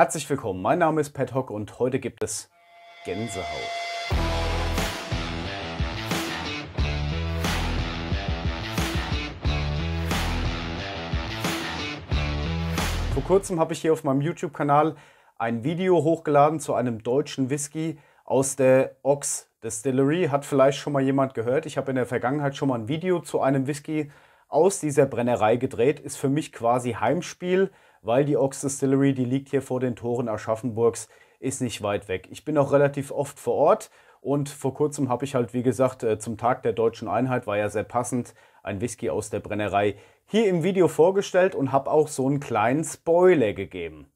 Herzlich willkommen, mein Name ist Pat Hock und heute gibt es Gänsehaut. Vor kurzem habe ich hier auf meinem YouTube-Kanal ein Video hochgeladen zu einem deutschen Whisky aus der Ox Distillery. Hat vielleicht schon mal jemand gehört. Ich habe in der Vergangenheit schon mal ein Video zu einem Whisky aus dieser Brennerei gedreht. Ist für mich quasi Heimspiel weil die Ox Distillery, die liegt hier vor den Toren Aschaffenburgs, ist nicht weit weg. Ich bin auch relativ oft vor Ort und vor kurzem habe ich halt, wie gesagt, äh, zum Tag der deutschen Einheit, war ja sehr passend, ein Whisky aus der Brennerei hier im Video vorgestellt und habe auch so einen kleinen Spoiler gegeben.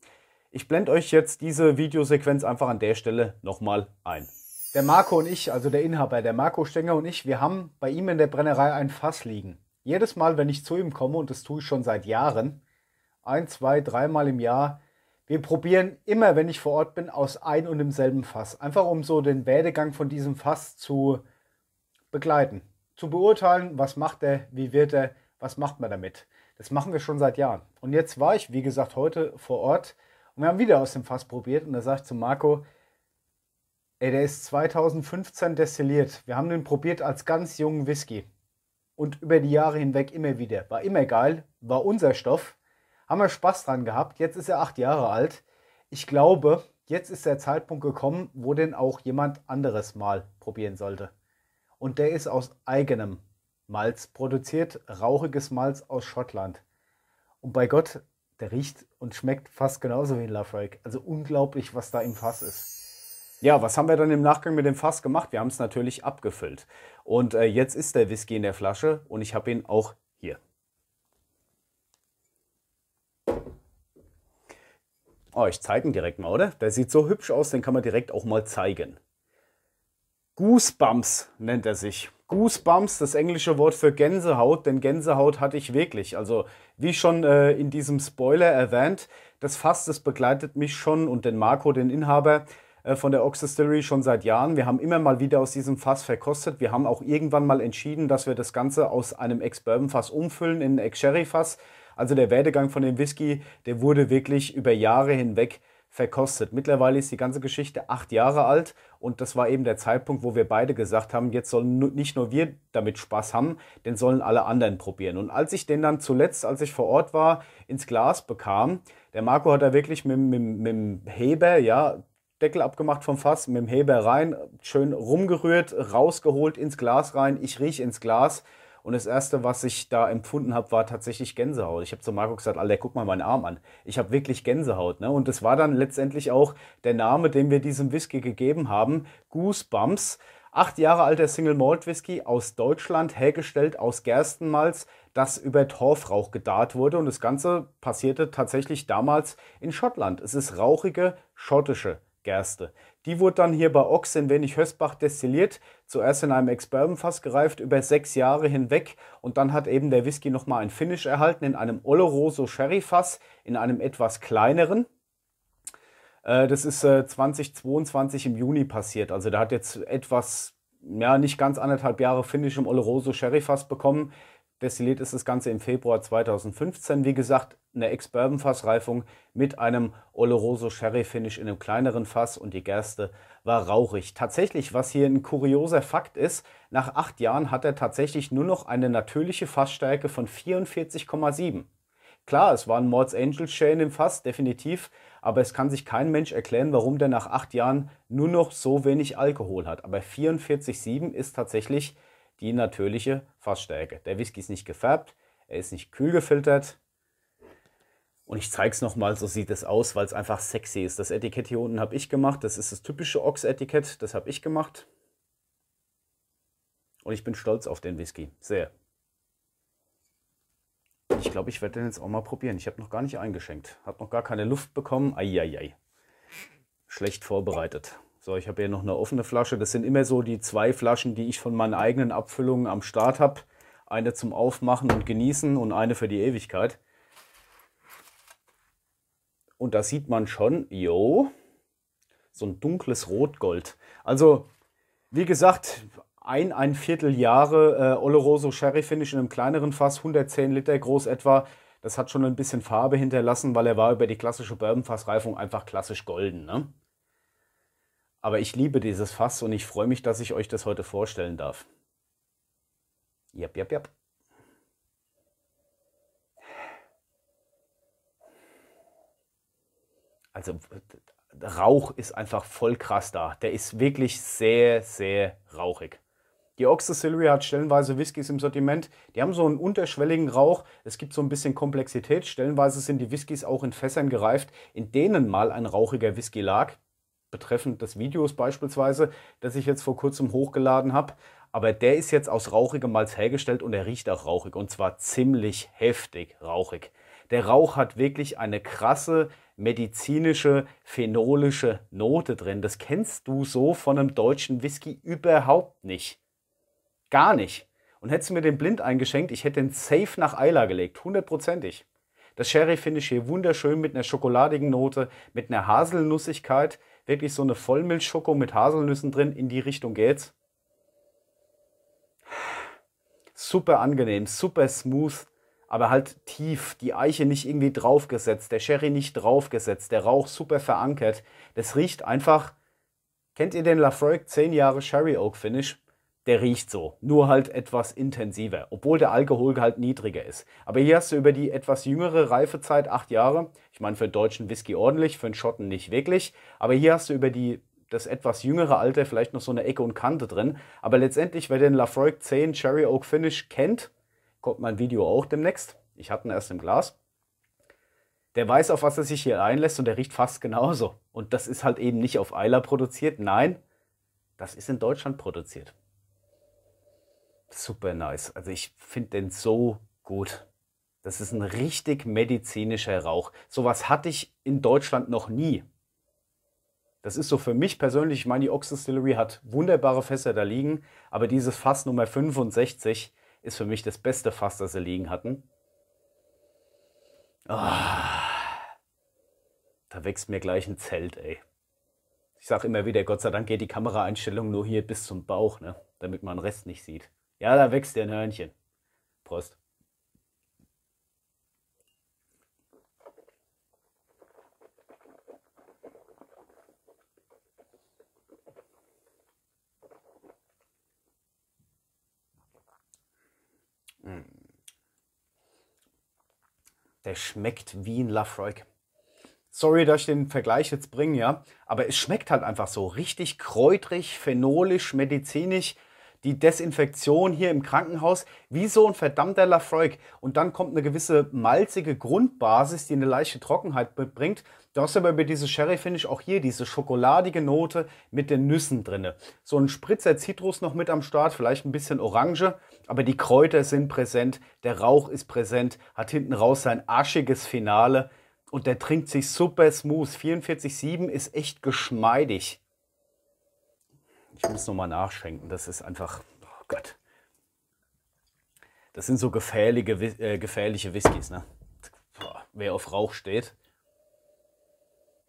Ich blende euch jetzt diese Videosequenz einfach an der Stelle nochmal ein. Der Marco und ich, also der Inhaber, der Marco Stenger und ich, wir haben bei ihm in der Brennerei ein Fass liegen. Jedes Mal, wenn ich zu ihm komme, und das tue ich schon seit Jahren, ein, zwei, dreimal im Jahr. Wir probieren immer, wenn ich vor Ort bin, aus ein und demselben Fass. Einfach um so den Werdegang von diesem Fass zu begleiten. Zu beurteilen, was macht er, wie wird er, was macht man damit. Das machen wir schon seit Jahren. Und jetzt war ich, wie gesagt, heute vor Ort und wir haben wieder aus dem Fass probiert. Und da sage ich zu Marco, ey, der ist 2015 destilliert. Wir haben den probiert als ganz jungen Whisky. Und über die Jahre hinweg immer wieder. War immer geil, war unser Stoff haben wir Spaß dran gehabt. Jetzt ist er acht Jahre alt. Ich glaube, jetzt ist der Zeitpunkt gekommen, wo den auch jemand anderes mal probieren sollte. Und der ist aus eigenem Malz produziert, rauchiges Malz aus Schottland. Und bei Gott, der riecht und schmeckt fast genauso wie ein Lafroig. Also unglaublich, was da im Fass ist. Ja, was haben wir dann im Nachgang mit dem Fass gemacht? Wir haben es natürlich abgefüllt. Und äh, jetzt ist der Whisky in der Flasche und ich habe ihn auch hier. Oh, ich zeige ihn direkt mal, oder? Der sieht so hübsch aus, den kann man direkt auch mal zeigen. Goosebumps nennt er sich. Goosebumps, das englische Wort für Gänsehaut, denn Gänsehaut hatte ich wirklich. Also, wie schon äh, in diesem Spoiler erwähnt, das Fass, das begleitet mich schon und den Marco, den Inhaber äh, von der Ox Distillery schon seit Jahren. Wir haben immer mal wieder aus diesem Fass verkostet. Wir haben auch irgendwann mal entschieden, dass wir das Ganze aus einem Ex-Bourbon-Fass umfüllen in ein Ex-Sherry-Fass. ex bourbon ex bourbon fass umfüllen in ein ex sherry fass also der Werdegang von dem Whisky, der wurde wirklich über Jahre hinweg verkostet. Mittlerweile ist die ganze Geschichte acht Jahre alt und das war eben der Zeitpunkt, wo wir beide gesagt haben, jetzt sollen nicht nur wir damit Spaß haben, denn sollen alle anderen probieren. Und als ich den dann zuletzt, als ich vor Ort war, ins Glas bekam, der Marco hat da wirklich mit, mit, mit dem Heber, ja, Deckel abgemacht vom Fass, mit dem Heber rein, schön rumgerührt, rausgeholt ins Glas rein, ich rieche ins Glas und das Erste, was ich da empfunden habe, war tatsächlich Gänsehaut. Ich habe zu Marco gesagt, Alter, guck mal meinen Arm an. Ich habe wirklich Gänsehaut. Ne? Und das war dann letztendlich auch der Name, den wir diesem Whisky gegeben haben, Goosebumps. Acht Jahre alter Single Malt Whisky aus Deutschland, hergestellt aus Gerstenmalz, das über Torfrauch gedarrt wurde. Und das Ganze passierte tatsächlich damals in Schottland. Es ist rauchige schottische Gerste, die wurde dann hier bei Ochs in Wenig-Hösbach destilliert, zuerst in einem ex fass gereift, über sechs Jahre hinweg und dann hat eben der Whisky nochmal ein Finish erhalten in einem Oloroso-Sherry-Fass, in einem etwas kleineren. Äh, das ist 2022 äh, im Juni passiert, also der hat jetzt etwas, ja, nicht ganz anderthalb Jahre Finish im Oloroso-Sherry-Fass bekommen. Destilliert ist das Ganze im Februar 2015. Wie gesagt, eine Ex-Bourbon-Fassreifung mit einem Oloroso Sherry-Finish in einem kleineren Fass und die Gerste war rauchig. Tatsächlich, was hier ein kurioser Fakt ist, nach acht Jahren hat er tatsächlich nur noch eine natürliche Fassstärke von 44,7. Klar, es war ein Mords Angel Share im Fass, definitiv, aber es kann sich kein Mensch erklären, warum der nach acht Jahren nur noch so wenig Alkohol hat. Aber 44,7 ist tatsächlich die natürliche Fassstärke. Der Whisky ist nicht gefärbt, er ist nicht kühl gefiltert. Und ich zeige es nochmal, so sieht es aus, weil es einfach sexy ist. Das Etikett hier unten habe ich gemacht. Das ist das typische Ochs-Etikett, das habe ich gemacht. Und ich bin stolz auf den Whisky. Sehr. Ich glaube, ich werde den jetzt auch mal probieren. Ich habe noch gar nicht eingeschenkt. Habe noch gar keine Luft bekommen. Eieiei. Schlecht vorbereitet. So, ich habe hier noch eine offene Flasche. Das sind immer so die zwei Flaschen, die ich von meinen eigenen Abfüllungen am Start habe. Eine zum Aufmachen und Genießen und eine für die Ewigkeit. Und da sieht man schon, jo, so ein dunkles Rotgold. Also, wie gesagt, ein, ein Viertel Jahre äh, Oloroso Sherry Finish in einem kleineren Fass, 110 Liter groß etwa. Das hat schon ein bisschen Farbe hinterlassen, weil er war über die klassische Bourbon-Fassreifung einfach klassisch golden. Ne? Aber ich liebe dieses Fass und ich freue mich, dass ich euch das heute vorstellen darf. Jap, jap, jap. Also Rauch ist einfach voll krass da. Der ist wirklich sehr, sehr rauchig. Die Oxy hat stellenweise Whiskys im Sortiment. Die haben so einen unterschwelligen Rauch. Es gibt so ein bisschen Komplexität. Stellenweise sind die Whiskys auch in Fässern gereift, in denen mal ein rauchiger Whisky lag betreffend des Videos beispielsweise, das ich jetzt vor kurzem hochgeladen habe. Aber der ist jetzt aus rauchigem Malz hergestellt und er riecht auch rauchig und zwar ziemlich heftig rauchig. Der Rauch hat wirklich eine krasse medizinische, phenolische Note drin. Das kennst du so von einem deutschen Whisky überhaupt nicht. Gar nicht. Und hättest du mir den blind eingeschenkt, ich hätte den safe nach Eila gelegt, hundertprozentig. Das Sherry finde ich hier wunderschön mit einer schokoladigen Note, mit einer Haselnussigkeit, wirklich so eine Vollmilchschoko mit Haselnüssen drin. In die Richtung geht's. Super angenehm, super smooth, aber halt tief. Die Eiche nicht irgendwie draufgesetzt, der Sherry nicht draufgesetzt, der Rauch super verankert. Das riecht einfach. Kennt ihr den Lafroig 10 Jahre Sherry Oak Finish? der riecht so, nur halt etwas intensiver, obwohl der Alkoholgehalt halt niedriger ist. Aber hier hast du über die etwas jüngere Reifezeit, acht Jahre, ich meine für deutschen Whisky ordentlich, für einen Schotten nicht wirklich, aber hier hast du über die, das etwas jüngere Alter vielleicht noch so eine Ecke und Kante drin. Aber letztendlich, wer den Lafroig 10 Cherry Oak Finish kennt, kommt mein Video auch demnächst, ich hatte ihn erst im Glas, der weiß, auf was er sich hier einlässt und der riecht fast genauso. Und das ist halt eben nicht auf Eiler produziert, nein, das ist in Deutschland produziert super nice. Also ich finde den so gut. Das ist ein richtig medizinischer Rauch. Sowas hatte ich in Deutschland noch nie. Das ist so für mich persönlich, ich meine, die Ox Distillery hat wunderbare Fässer da liegen, aber dieses Fass Nummer 65 ist für mich das beste Fass, das sie liegen hatten. Oh, da wächst mir gleich ein Zelt, ey. Ich sage immer wieder, Gott sei Dank geht die Kameraeinstellung nur hier bis zum Bauch, ne? damit man den Rest nicht sieht. Ja, da wächst dir ein Hörnchen. Prost. Hm. Der schmeckt wie ein Lafroig. Sorry, dass ich den Vergleich jetzt bringe, ja. Aber es schmeckt halt einfach so richtig kräutrig, phenolisch, medizinisch die Desinfektion hier im Krankenhaus wie so ein verdammter Lafroig. Und dann kommt eine gewisse malzige Grundbasis, die eine leichte Trockenheit bringt. Du hast aber über diese Sherry, Finish auch hier diese schokoladige Note mit den Nüssen drinne. So ein Spritzer Zitrus noch mit am Start, vielleicht ein bisschen Orange, aber die Kräuter sind präsent, der Rauch ist präsent, hat hinten raus sein aschiges Finale und der trinkt sich super smooth. 44,7 ist echt geschmeidig. Ich muss nochmal nachschenken. Das ist einfach, oh Gott. Das sind so gefährliche, äh, gefährliche Whiskys, ne? Boah, wer auf Rauch steht.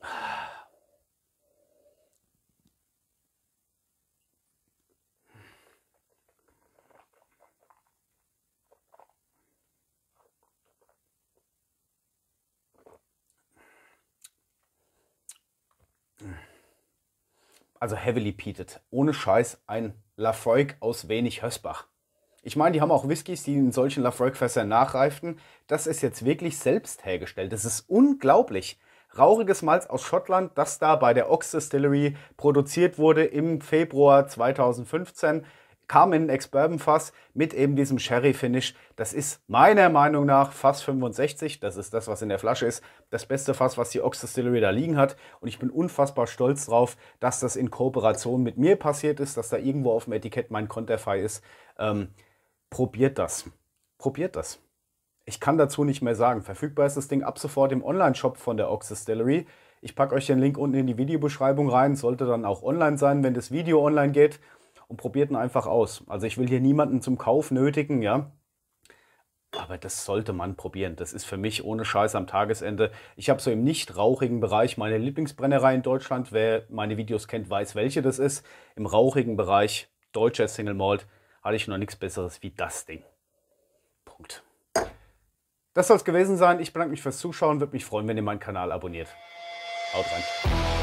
Ah. also heavily peated, ohne Scheiß ein Lafroig aus wenig Hösbach. Ich meine, die haben auch Whiskys, die in solchen Lafroig-Fässern nachreiften. Das ist jetzt wirklich selbst hergestellt. Das ist unglaublich. Rauriges Malz aus Schottland, das da bei der Ox Distillery produziert wurde im Februar 2015 kam in ein ex fass mit eben diesem Sherry-Finish. Das ist meiner Meinung nach Fass 65, das ist das, was in der Flasche ist, das beste Fass, was die Ox Distillery da liegen hat. Und ich bin unfassbar stolz drauf, dass das in Kooperation mit mir passiert ist, dass da irgendwo auf dem Etikett mein Konterfei ist. Ähm, probiert das. Probiert das. Ich kann dazu nicht mehr sagen. Verfügbar ist das Ding ab sofort im Online-Shop von der Ox Distillery. Ich packe euch den Link unten in die Videobeschreibung rein. Sollte dann auch online sein, wenn das Video online geht und probiert ihn einfach aus. Also ich will hier niemanden zum Kauf nötigen, ja. Aber das sollte man probieren. Das ist für mich ohne Scheiß am Tagesende. Ich habe so im nicht rauchigen Bereich meine Lieblingsbrennerei in Deutschland. Wer meine Videos kennt, weiß, welche das ist. Im rauchigen Bereich deutscher Single Malt hatte ich noch nichts Besseres wie das Ding. Punkt. Das soll es gewesen sein. Ich bedanke mich fürs Zuschauen. Würde mich freuen, wenn ihr meinen Kanal abonniert. Haut rein.